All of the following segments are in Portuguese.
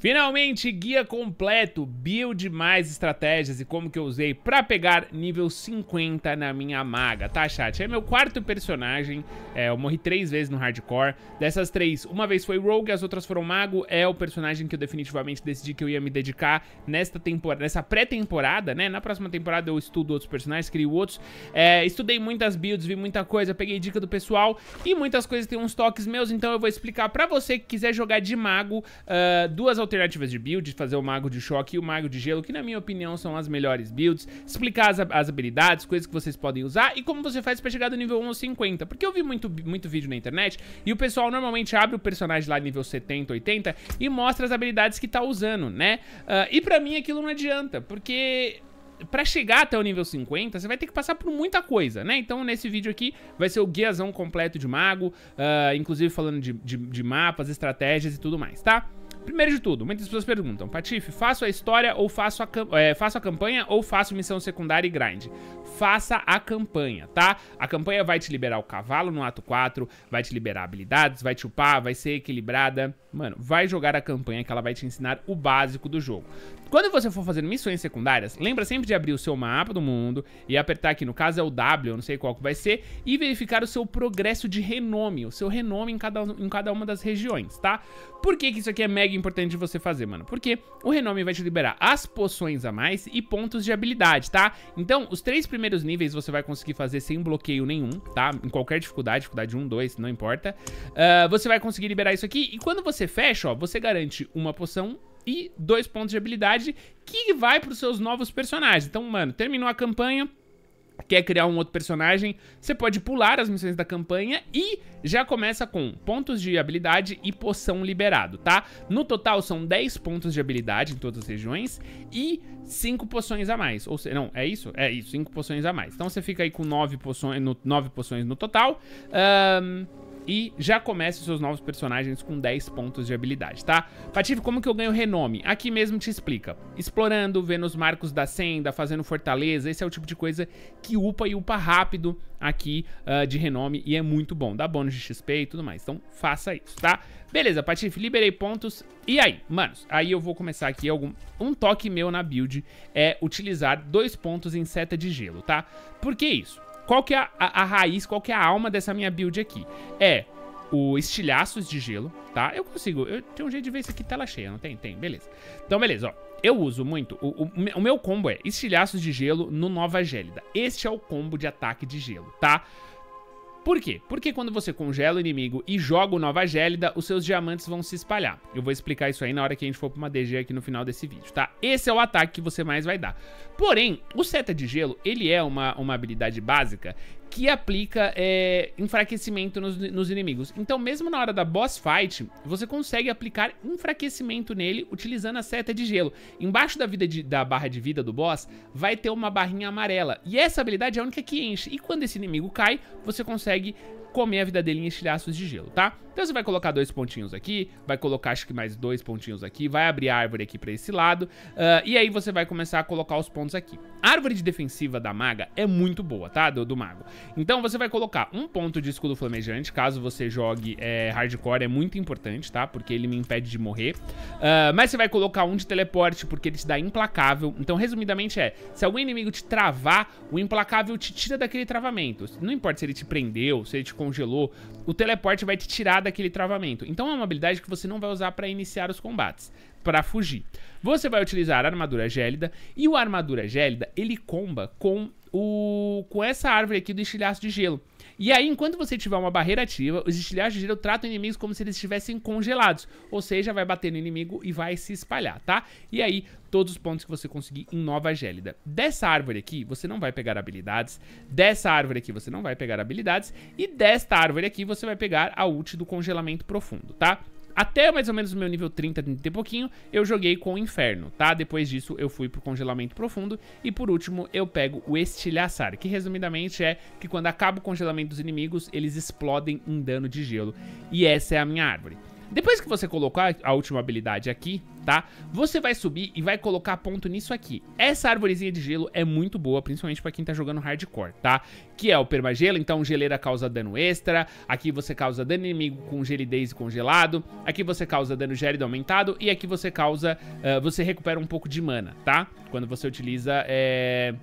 Finalmente, guia completo, build mais estratégias e como que eu usei pra pegar nível 50 na minha maga, tá chat? É meu quarto personagem, é, eu morri três vezes no hardcore, dessas três, uma vez foi rogue, as outras foram mago, é o personagem que eu definitivamente decidi que eu ia me dedicar nesta temporada, nessa pré-temporada, né? Na próxima temporada eu estudo outros personagens, crio outros, é, estudei muitas builds, vi muita coisa, peguei dica do pessoal e muitas coisas têm uns toques meus, então eu vou explicar pra você que quiser jogar de mago, uh, duas alternativas alternativas de build, fazer o Mago de Choque e o Mago de Gelo, que na minha opinião são as melhores builds, explicar as, as habilidades, coisas que vocês podem usar e como você faz pra chegar do nível 1 ou 50, porque eu vi muito, muito vídeo na internet e o pessoal normalmente abre o personagem lá nível 70, 80 e mostra as habilidades que tá usando, né? Uh, e pra mim aquilo não adianta, porque para chegar até o nível 50, você vai ter que passar por muita coisa, né? Então, nesse vídeo aqui, vai ser o guiazão completo de mago, uh, inclusive falando de, de, de mapas, estratégias e tudo mais, tá? Primeiro de tudo, muitas pessoas perguntam, Patife, faço a história ou faço a, é, faço a campanha ou faço missão secundária e grind? Faça a campanha, tá? A campanha vai te liberar o cavalo no ato 4, vai te liberar habilidades, vai te upar, vai ser equilibrada. Mano, vai jogar a campanha que ela vai te ensinar o básico do jogo. Quando você for fazendo missões secundárias, lembra sempre de abrir o seu mapa do mundo e apertar aqui, no caso é o W, eu não sei qual que vai ser, e verificar o seu progresso de renome, o seu renome em cada, em cada uma das regiões, tá? Por que, que isso aqui é mega mega importante de você fazer, mano. Porque o renome vai te liberar as poções a mais e pontos de habilidade, tá? Então, os três primeiros níveis você vai conseguir fazer sem bloqueio nenhum, tá? Em qualquer dificuldade, dificuldade 1, 2, não importa. Uh, você vai conseguir liberar isso aqui. E quando você fecha, ó, você garante uma poção e dois pontos de habilidade que vai para os seus novos personagens. Então, mano, terminou a campanha quer criar um outro personagem, você pode pular as missões da campanha e já começa com pontos de habilidade e poção liberado, tá? No total são 10 pontos de habilidade em todas as regiões e 5 poções a mais. Ou seja, não, é isso? É isso, 5 poções a mais. Então você fica aí com 9 poções no, poções no total. Ahn... Um e já comece os seus novos personagens com 10 pontos de habilidade, tá? Patife, como que eu ganho renome? Aqui mesmo te explica. Explorando, vendo os marcos da senda, fazendo fortaleza, esse é o tipo de coisa que upa e upa rápido aqui uh, de renome e é muito bom. Dá bônus de XP e tudo mais, então faça isso, tá? Beleza, Patife, liberei pontos. E aí, manos, aí eu vou começar aqui algum... Um toque meu na build é utilizar dois pontos em seta de gelo, tá? Por que isso? qual que é a, a, a raiz, qual que é a alma dessa minha build aqui? É o estilhaços de gelo, tá? Eu consigo, eu tenho um jeito de ver isso aqui tela cheia, não tem? Tem, beleza. Então, beleza, ó. Eu uso muito, o, o, o meu combo é estilhaços de gelo no Nova Gélida. Este é o combo de ataque de gelo, tá? Tá? Por quê? Porque quando você congela o inimigo e joga o Nova Gélida, os seus diamantes vão se espalhar. Eu vou explicar isso aí na hora que a gente for pra uma DG aqui no final desse vídeo, tá? Esse é o ataque que você mais vai dar. Porém, o Seta de Gelo, ele é uma, uma habilidade básica que aplica é, enfraquecimento nos, nos, inimigos. Então, mesmo na hora da boss fight, você consegue aplicar enfraquecimento nele utilizando a seta de gelo. Embaixo da, vida de, da barra de vida do boss, vai ter uma barrinha amarela. E essa habilidade é a única que enche. E quando esse inimigo cai, você consegue comer a vida dele em estilhaços de gelo, tá? Então você vai colocar dois pontinhos aqui, vai colocar acho que mais dois pontinhos aqui, vai abrir a árvore aqui pra esse lado, uh, e aí você vai começar a colocar os pontos aqui. A árvore de defensiva da maga é muito boa, tá? Do, do mago. Então você vai colocar um ponto de escudo flamejante, caso você jogue é, hardcore, é muito importante, tá? Porque ele me impede de morrer. Uh, mas você vai colocar um de teleporte, porque ele te dá implacável. Então, resumidamente é, se algum inimigo te travar, o implacável te tira daquele travamento. Não importa se ele te prendeu, se ele te congelou, o teleporte vai te tirar daquele daquele travamento. Então é uma habilidade que você não vai usar para iniciar os combates, para fugir. Você vai utilizar a armadura gélida e o armadura gélida ele comba com o com essa árvore aqui do estilhaço de gelo. E aí, enquanto você tiver uma barreira ativa, os estilhaços de gelo tratam inimigos como se eles estivessem congelados. Ou seja, vai bater no inimigo e vai se espalhar, tá? E aí, todos os pontos que você conseguir em Nova Gélida. Dessa árvore aqui, você não vai pegar habilidades. Dessa árvore aqui, você não vai pegar habilidades. E desta árvore aqui, você vai pegar a ult do congelamento profundo, tá? Até mais ou menos o meu nível 30, 30 e pouquinho, eu joguei com o Inferno, tá? Depois disso, eu fui pro Congelamento Profundo. E por último, eu pego o Estilhaçar, que resumidamente é que quando acaba o congelamento dos inimigos, eles explodem em dano de gelo. E essa é a minha árvore. Depois que você colocar a última habilidade aqui, tá? Você vai subir e vai colocar ponto nisso aqui. Essa árvorezinha de gelo é muito boa, principalmente pra quem tá jogando hardcore, tá? Que é o permagelo, então geleira causa dano extra, aqui você causa dano inimigo com gelidez e congelado, aqui você causa dano gélido aumentado e aqui você causa... Uh, você recupera um pouco de mana, tá? Quando você utiliza... É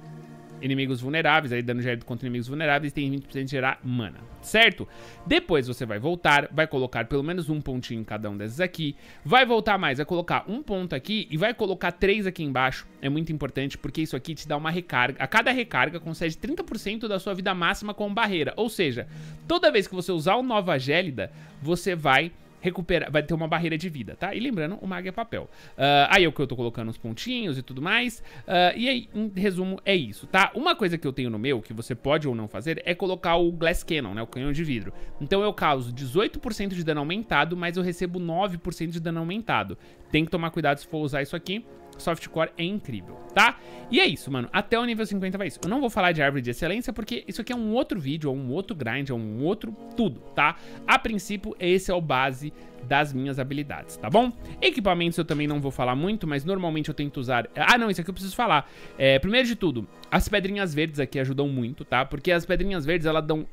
inimigos vulneráveis, aí dano gerado contra inimigos vulneráveis, tem 20% de gerar mana, certo? Depois você vai voltar, vai colocar pelo menos um pontinho em cada um dessas aqui, vai voltar mais, vai colocar um ponto aqui e vai colocar três aqui embaixo, é muito importante porque isso aqui te dá uma recarga, a cada recarga concede 30% da sua vida máxima com barreira, ou seja, toda vez que você usar o Nova Gélida, você vai recuperar, vai ter uma barreira de vida, tá? E lembrando, o mago é papel. Uh, aí é o que eu tô colocando os pontinhos e tudo mais. Uh, e aí, em resumo, é isso, tá? Uma coisa que eu tenho no meu, que você pode ou não fazer, é colocar o Glass Cannon, né? O canhão de vidro. Então eu causo 18% de dano aumentado, mas eu recebo 9% de dano aumentado. Tem que tomar cuidado se for usar isso aqui, softcore é incrível, tá? E é isso, mano. Até o nível 50 vai isso. Eu não vou falar de árvore de excelência porque isso aqui é um outro vídeo, ou um outro grind, ou um outro tudo, tá? A princípio, esse é o base das minhas habilidades, tá bom? Equipamentos eu também não vou falar muito, mas normalmente eu tento usar... Ah, não, isso aqui eu preciso falar. É, primeiro de tudo, as pedrinhas verdes aqui ajudam muito, tá? Porque as pedrinhas verdes, elas dão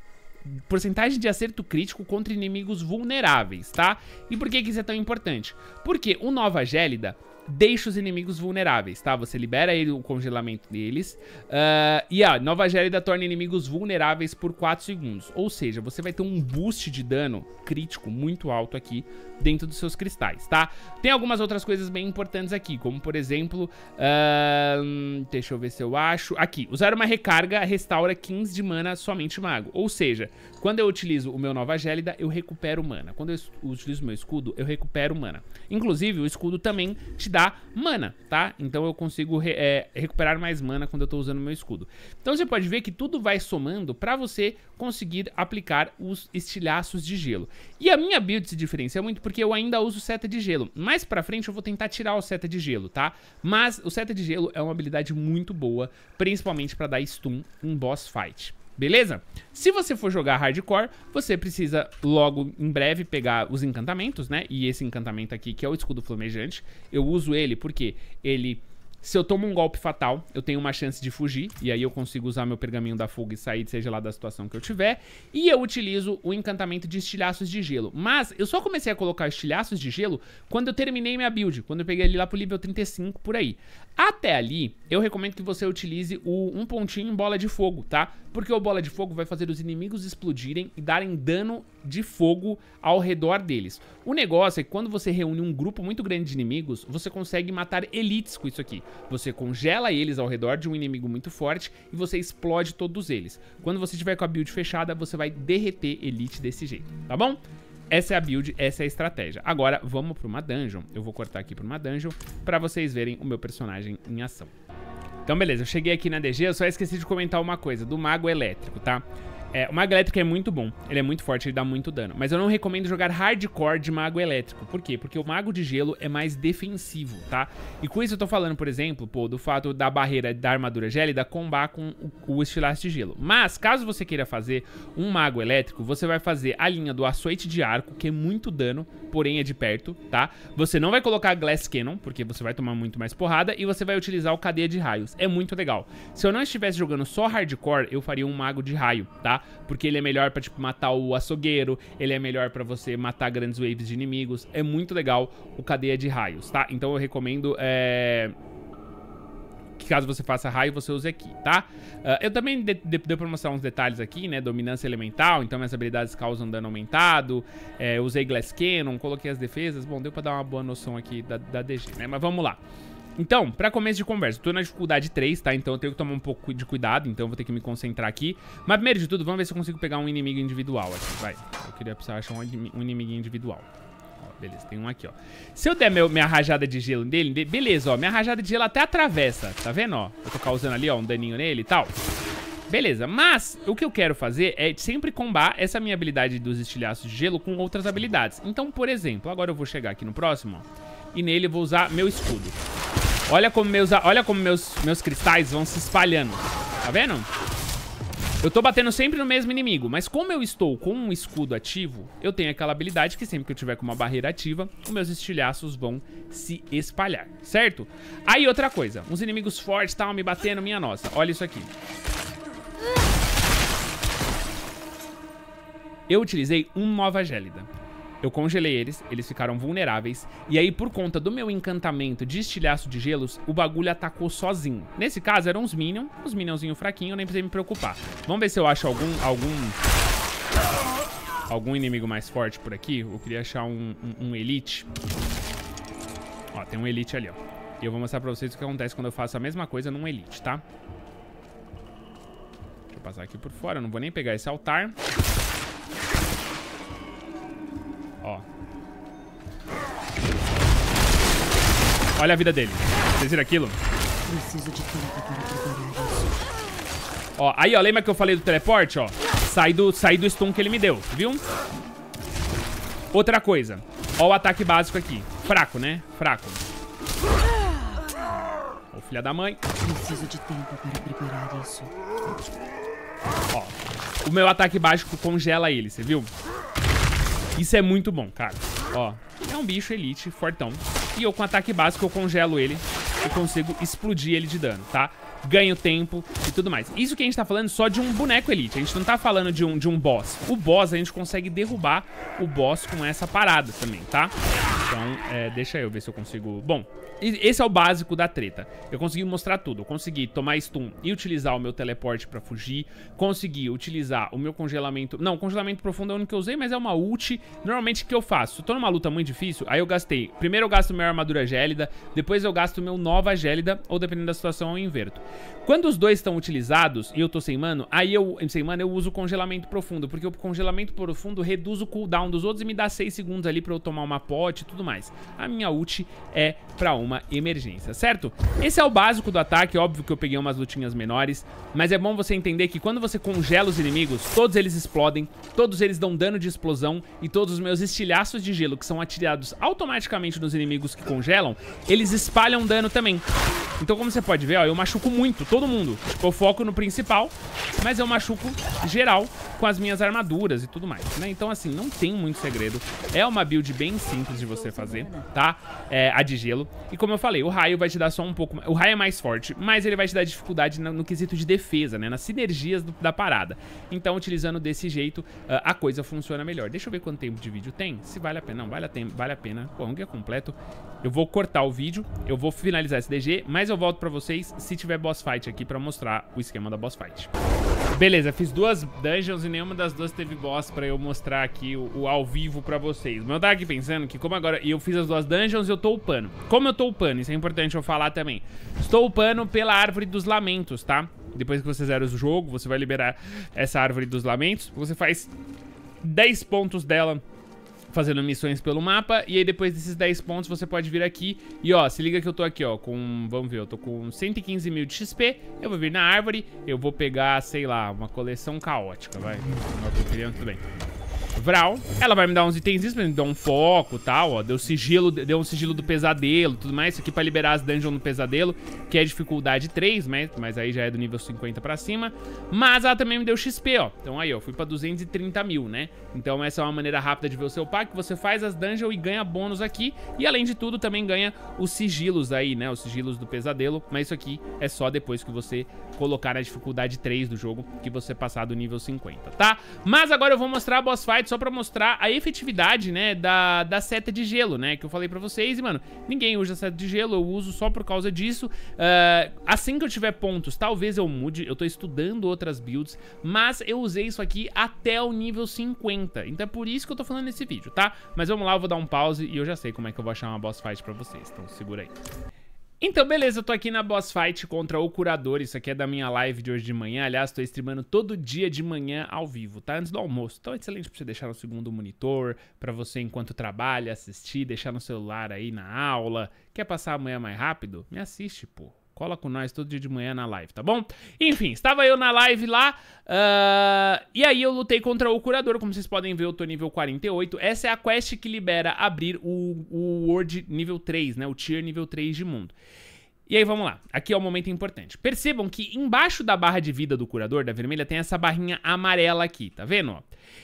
porcentagem de acerto crítico contra inimigos vulneráveis, tá? E por que, que isso é tão importante? Porque o Nova Gélida, deixa os inimigos vulneráveis, tá? Você libera ele, o congelamento deles. Uh, e a Nova Gélida torna inimigos vulneráveis por 4 segundos. Ou seja, você vai ter um boost de dano crítico muito alto aqui dentro dos seus cristais, tá? Tem algumas outras coisas bem importantes aqui, como por exemplo... Uh, deixa eu ver se eu acho... Aqui, usar uma recarga restaura 15 de mana somente mago. Ou seja, quando eu utilizo o meu Nova Gélida, eu recupero mana. Quando eu utilizo o meu escudo, eu recupero mana. Inclusive, o escudo também te dá dá mana, tá? Então eu consigo re é, recuperar mais mana quando eu tô usando meu escudo. Então você pode ver que tudo vai somando para você conseguir aplicar os estilhaços de gelo. E a minha build se diferencia muito porque eu ainda uso seta de gelo. Mais pra frente eu vou tentar tirar o seta de gelo, tá? Mas o seta de gelo é uma habilidade muito boa, principalmente para dar stun em boss fight. Beleza? Se você for jogar hardcore, você precisa logo em breve pegar os encantamentos, né? E esse encantamento aqui, que é o escudo flamejante, eu uso ele porque ele... Se eu tomo um golpe fatal, eu tenho uma chance de fugir, e aí eu consigo usar meu pergaminho da fuga e sair, seja lá da situação que eu tiver. E eu utilizo o encantamento de estilhaços de gelo. Mas eu só comecei a colocar estilhaços de gelo quando eu terminei minha build, quando eu peguei ele lá pro nível 35, por aí. Até ali, eu recomendo que você utilize o um pontinho em bola de fogo, tá? Porque o bola de fogo vai fazer os inimigos explodirem e darem dano de fogo ao redor deles. O negócio é que quando você reúne um grupo muito grande de inimigos, você consegue matar elites com isso aqui. Você congela eles ao redor de um inimigo muito forte e você explode todos eles. Quando você tiver com a build fechada, você vai derreter elite desse jeito, tá bom? Essa é a build, essa é a estratégia. Agora, vamos para uma dungeon. Eu vou cortar aqui para uma dungeon para vocês verem o meu personagem em ação. Então, beleza, eu cheguei aqui na DG, eu só esqueci de comentar uma coisa, do Mago Elétrico, tá? É, o Mago Elétrico é muito bom, ele é muito forte, ele dá muito dano. Mas eu não recomendo jogar hardcore de Mago Elétrico. Por quê? Porque o Mago de Gelo é mais defensivo, tá? E com isso eu tô falando, por exemplo, pô, do fato da barreira da armadura gélida combar com o, o de gelo. Mas, caso você queira fazer um Mago Elétrico, você vai fazer a linha do açoite de arco, que é muito dano, porém é de perto, tá? Você não vai colocar Glass Cannon, porque você vai tomar muito mais porrada, e você vai utilizar o Cadeia de Raios. É muito legal. Se eu não estivesse jogando só hardcore, eu faria um Mago de Raio, tá? porque ele é melhor para tipo matar o açougueiro, ele é melhor para você matar grandes waves de inimigos. É muito legal o cadeia de raios, tá? Então eu recomendo é que caso você faça raio, você use aqui, tá? Uh, eu também de, de, deu pra mostrar uns detalhes aqui, né? Dominância elemental, então minhas habilidades causam dano aumentado. É, usei Glass Cannon, coloquei as defesas. Bom, deu pra dar uma boa noção aqui da, da DG, né? Mas vamos lá. Então, pra começo de conversa, eu tô na dificuldade 3, tá? Então eu tenho que tomar um pouco de cuidado, então eu vou ter que me concentrar aqui. Mas primeiro de tudo, vamos ver se eu consigo pegar um inimigo individual aqui, vai. Eu queria precisar achar um, inimigo individual. Ó, beleza, tem um aqui, ó. Se eu der meu, minha rajada de gelo nele, beleza, ó. Minha rajada de gelo até atravessa, tá vendo, ó? Eu tô causando ali, ó, um daninho nele e tal. Beleza, mas o que eu quero fazer é sempre combar essa minha habilidade dos estilhaços de gelo com outras habilidades. Então, por exemplo, agora eu vou chegar aqui no próximo, ó, e nele eu vou usar meu escudo. Olha como meus, olha como meus, meus cristais vão se espalhando. Tá vendo? Eu tô batendo sempre no mesmo inimigo, mas como eu estou com um escudo ativo, eu tenho aquela habilidade que sempre que eu tiver com uma barreira ativa, os meus estilhaços vão se espalhar, certo? Aí outra coisa, uns inimigos fortes estavam me batendo, minha nossa, olha isso aqui. Eu utilizei um Nova Gélida. Eu congelei eles, eles ficaram vulneráveis. E aí, por conta do meu encantamento de estilhaço de gelos, o bagulho atacou sozinho. Nesse caso, eram os Minions, os Minionzinho fraquinho, nem precisei me preocupar. Vamos ver se eu acho algum... algum algum inimigo mais forte por aqui. Eu queria achar um, um, um, Elite. Ó, tem um Elite ali, ó. E eu vou mostrar pra vocês o que acontece quando eu faço a mesma coisa num Elite, tá? Deixa eu passar aqui por fora. Eu não vou nem pegar esse altar. Olha a vida dele. Vocês viram aquilo? Preciso de tempo para preparar isso. Ó, aí, ó, lembra que eu falei do teleporte, ó? Sai do, sai do stun que ele me deu, viu? Outra coisa. Ó o ataque básico aqui. Fraco, né? Fraco. Ô, filha da mãe. Preciso de tempo para preparar isso. Ó, o meu ataque básico congela ele, você viu? Isso é muito bom, cara. Ó, é um bicho elite, fortão. E eu com ataque básico eu congelo ele e consigo explodir ele de dano, tá? ganho tempo e tudo mais. Isso que a gente tá falando só de um boneco elite, a gente não tá falando de um, de um boss. O boss a gente consegue derrubar o boss com essa parada também, tá? Então, é, deixa eu ver se eu consigo... Bom, esse é o básico da treta. Eu consegui mostrar tudo. Eu consegui tomar stun e utilizar o meu teleporte pra fugir. Consegui utilizar o meu congelamento... Não, congelamento profundo é o único que eu usei, mas é uma ult. Normalmente, o que eu faço? Eu tô numa luta muito difícil, aí eu gastei... Primeiro eu gasto minha armadura gélida, depois eu gasto meu nova gélida, ou dependendo da situação, eu inverto. Quando os dois estão utilizados e eu tô sem mano, aí eu, sem mano, eu uso congelamento profundo, porque o congelamento profundo reduz o cooldown dos outros e me dá 6 segundos ali pra eu tomar uma pote e tudo mais. A minha ult é pra uma emergência, certo? Esse é o básico do ataque, óbvio que eu peguei umas lutinhas menores, mas é bom você entender que quando você congela os inimigos, todos eles explodem, todos eles dão dano de explosão e todos os meus estilhaços de gelo que são atirados automaticamente nos inimigos que congelam, eles espalham dano também. Então, como você pode ver, ó, eu machuco muito, todo mundo. Tipo, eu foco no principal, mas eu machuco geral com as minhas armaduras e tudo mais, né? Então, assim, não tem muito segredo. É uma build bem simples de você fazer, tá? É, a de gelo. E como eu falei, o raio vai te dar só um pouco... O raio é mais forte, mas ele vai te dar dificuldade no, no quesito de defesa, né? Nas sinergias do, da parada. Então, utilizando desse jeito, ah, a coisa funciona melhor. Deixa eu ver quanto tempo de vídeo tem. Se vale a pena. Não, vale a, tem, vale a pena. Pô, um guia completo. Eu vou cortar o vídeo, eu vou finalizar esse DG, mas eu volto pra vocês se tiver boss fight aqui pra mostrar o esquema da boss fight. Beleza, fiz duas dungeons e nenhuma das duas teve boss pra eu mostrar aqui o, o ao vivo pra vocês. Mas eu tava aqui pensando que como agora... E eu fiz as duas dungeons e eu tô upando. Como eu tô upando, isso é importante eu falar também. Estou upando pela Árvore dos Lamentos, tá? Depois que você zera o jogo, você vai liberar essa Árvore dos Lamentos. Você faz 10 pontos dela fazendo missões pelo mapa. E aí depois desses 10 pontos você pode vir aqui. E ó, se liga que eu tô aqui, ó, com... Vamos ver, eu tô com 115 mil de XP. Eu vou vir na árvore. Eu vou pegar, sei lá, uma coleção caótica, vai. Não, tô querendo, tudo bem. Vral. Ela vai me dar uns itens, me dar um foco e tal, ó. Deu sigilo, deu um sigilo do pesadelo, tudo mais. Isso aqui pra liberar as dungeons no pesadelo, que é dificuldade 3, mas, né, mas aí já é do nível 50 pra cima. Mas ela também me deu XP, ó. Então aí, ó, fui pra 230 mil, né? Então essa é uma maneira rápida de ver o seu pack. Você faz as dungeons e ganha bônus aqui. E além de tudo, também ganha os sigilos aí, né? Os sigilos do pesadelo. Mas isso aqui é só depois que você colocar a dificuldade 3 do jogo, que você passar do nível 50, tá? Mas agora eu vou mostrar a boss fight parte só pra mostrar a efetividade, né, da, da seta de gelo, né, que eu falei pra vocês. E, mano, ninguém usa seta de gelo, eu uso só por causa disso. Uh, assim que eu tiver pontos, talvez eu mude, eu tô estudando outras builds, mas eu usei isso aqui até o nível 50. Então é por isso que eu tô falando nesse vídeo, tá? Mas vamos lá, eu vou dar um pause e eu já sei como é que eu vou achar uma boss fight pra vocês. Então segura aí. Então, beleza, eu tô aqui na boss fight contra o curador. Isso aqui é da minha live de hoje de manhã. Aliás, tô streamando todo dia de manhã ao vivo, tá? Antes do almoço. Então é excelente pra você deixar no segundo monitor, pra você enquanto trabalha, assistir, deixar no celular aí na aula. Quer passar amanhã mais rápido? Me assiste, pô. Cola com nós todo dia de manhã na live, tá bom? Enfim, estava eu na live lá. Uh, e aí eu lutei contra o curador. Como vocês podem ver, eu tô nível 48. Essa é a quest que libera abrir o, o World nível 3, né? O tier nível 3 de mundo. E aí vamos lá, aqui é o um momento importante. Percebam que embaixo da barra de vida do curador, da vermelha, tem essa barrinha amarela aqui, tá vendo? Ó?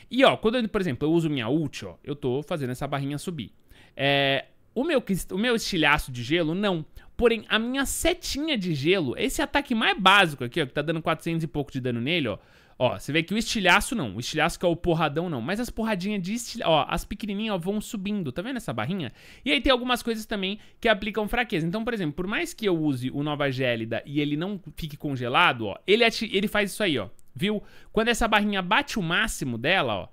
E ó, quando eu, por exemplo, eu uso minha ult, ó, eu tô fazendo essa barrinha subir. É, o meu, o meu estilhaço de gelo, não. Porém, a minha setinha de gelo, esse é ataque mais básico aqui, ó, que tá dando 400 e pouco de dano nele, ó. Ó, você vê que o estilhaço não, o estilhaço que é o porradão não, mas as porradinhas de estilhaço, ó, as pequenininhas ó, vão subindo, tá vendo essa barrinha? E aí tem algumas coisas também que aplicam fraqueza. Então, por exemplo, por mais que eu use o Nova Gélida e ele não fique congelado, ó, ele, ele faz isso aí, ó, viu? Quando essa barrinha bate o máximo dela, ó,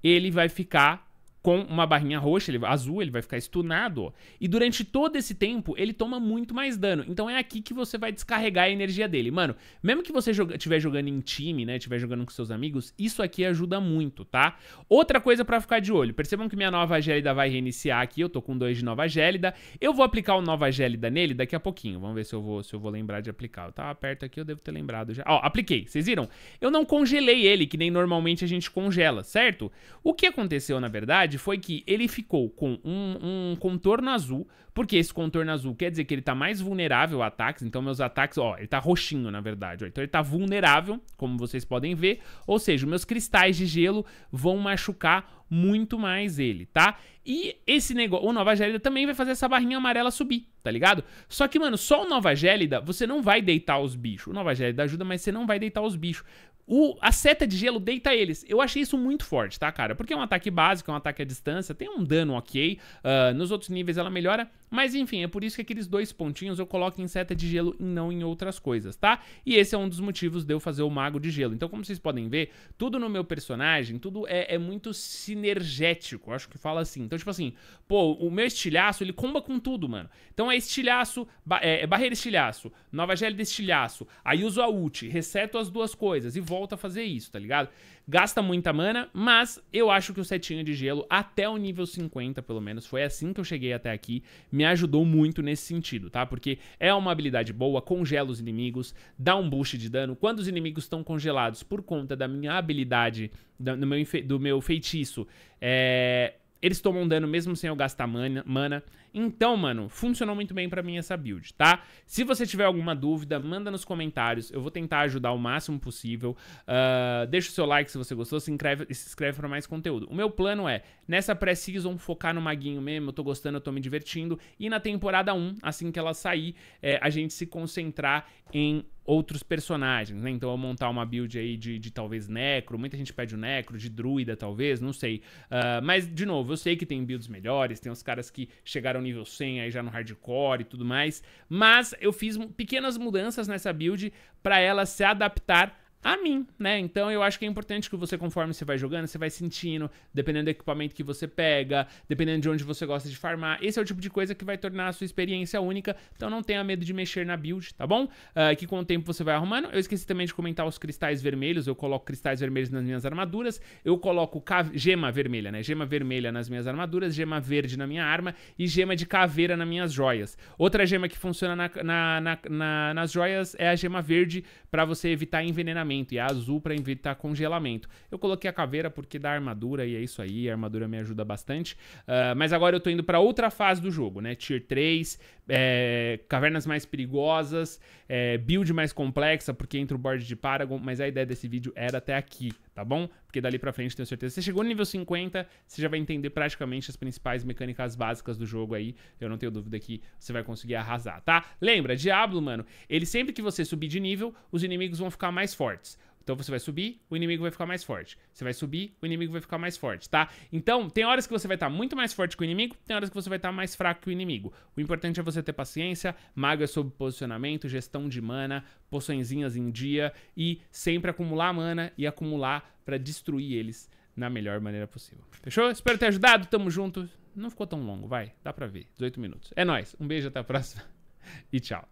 ele vai ficar com uma barrinha roxa, ele, azul, ele vai ficar stunado. E durante todo esse tempo, ele toma muito mais dano. Então é aqui que você vai descarregar a energia dele. Mano, mesmo que você estiver jogando em time, né? Estiver jogando com seus amigos, isso aqui ajuda muito, tá? Outra coisa pra ficar de olho. Percebam que minha nova gélida vai reiniciar aqui. Eu tô com dois de nova gélida. Eu vou aplicar o nova gélida nele daqui a pouquinho. Vamos ver se eu vou, se eu vou lembrar de aplicar. Eu tava perto aqui, eu devo ter lembrado já. Ó, apliquei. Vocês viram? Eu não congelei ele, que nem normalmente a gente congela, certo? O que aconteceu, na verdade foi que ele ficou com um, um contorno azul, porque esse contorno azul quer dizer que ele tá mais vulnerável a ataques, então meus ataques, ó, ele tá roxinho na verdade, ó, então ele tá vulnerável, como vocês podem ver, ou seja, meus cristais de gelo vão machucar muito mais ele, tá? E esse negócio, o Nova Gélida também vai fazer essa barrinha amarela subir, tá ligado? Só que, mano, só o Nova Gélida, você não vai deitar os bichos. O Nova Gélida ajuda, mas você não vai deitar os bichos. O, a seta de gelo deita eles. Eu achei isso muito forte, tá, cara? Porque é um ataque básico, é um ataque à distância, tem um dano ok. Uh, nos outros níveis ela melhora, mas enfim, é por isso que aqueles dois pontinhos eu coloco em seta de gelo e não em outras coisas, tá? E esse é um dos motivos de eu fazer o mago de gelo. Então, como vocês podem ver, tudo no meu personagem, tudo é, é muito sinergético, acho que fala assim. Então, tipo assim, pô, o meu estilhaço, ele comba com tudo, mano. Então é estilhaço, ba é, é, barreira estilhaço, nova de estilhaço, aí uso a ult, reseto as duas coisas e volto a fazer isso, tá ligado? Gasta muita mana, mas eu acho que o setinho de gelo, até o nível 50 pelo menos, foi assim que eu cheguei até aqui, me ajudou muito nesse sentido, tá? Porque é uma habilidade boa, congela os inimigos, dá um boost de dano. Quando os inimigos estão congelados por conta da minha habilidade, do meu, do meu feitiço, é, eles tomam dano mesmo sem eu gastar mana. mana. Então, mano, funcionou muito bem pra mim essa build, tá? Se você tiver alguma dúvida, manda nos comentários. Eu vou tentar ajudar o máximo possível. Uh, deixa o seu like se você gostou, se inscreve, se inscreve pra mais conteúdo. O meu plano é, nessa pré-season, focar no Maguinho mesmo. Eu tô gostando, eu tô me divertindo. E na temporada 1, assim que ela sair, é, a gente se concentrar em outros personagens, né? Então eu montar uma build aí de, de, talvez Necro, muita gente pede o Necro, de Druida talvez, não sei. Uh, mas, de novo, eu sei que tem builds melhores, tem os caras que chegaram nível 100 aí já no hardcore e tudo mais. Mas eu fiz pequenas mudanças nessa build para ela se adaptar a mim, né? Então eu acho que é importante que você, conforme você vai jogando, você vai sentindo, dependendo do equipamento que você pega, dependendo de onde você gosta de farmar. Esse é o tipo de coisa que vai tornar a sua experiência única. Então não tenha medo de mexer na build, tá bom? Uh, que com o tempo você vai arrumando. Eu esqueci também de comentar os cristais vermelhos. Eu coloco cristais vermelhos nas minhas armaduras. Eu coloco gema vermelha, né? Gema vermelha nas minhas armaduras, gema verde na minha arma e gema de caveira nas minhas joias. Outra gema que funciona na, na, na, nas joias é a gema verde para você evitar envenenamento congelamento e a azul para evitar congelamento. Eu coloquei a caveira porque dá armadura e é isso aí, a armadura me ajuda bastante. Uh, mas agora eu tô indo para outra fase do jogo, né? Tier 3, é, cavernas mais perigosas, é, build mais complexa, porque entra o board de Paragon, mas a ideia desse vídeo era até aqui tá bom? Porque dali pra frente, tenho certeza. Você chegou no nível 50, você já vai entender praticamente as principais mecânicas básicas do jogo aí. Eu não tenho dúvida que você vai conseguir arrasar, tá? Lembra, Diablo, mano, ele sempre que você subir de nível, os inimigos vão ficar mais fortes. Então você vai subir, o inimigo vai ficar mais forte. Você vai subir, o inimigo vai ficar mais forte, tá? Então, tem horas que você vai estar tá muito mais forte que o inimigo, tem horas que você vai estar tá mais fraco que o inimigo. O importante é você ter paciência, mago é sobre posicionamento, gestão de mana, poçõezinhas em dia e sempre acumular mana e acumular para destruir eles na melhor maneira possível. Fechou? Espero ter ajudado, tamo junto. Não ficou tão longo, vai, dá pra ver, 18 minutos. É nóis, um beijo, até a próxima e tchau.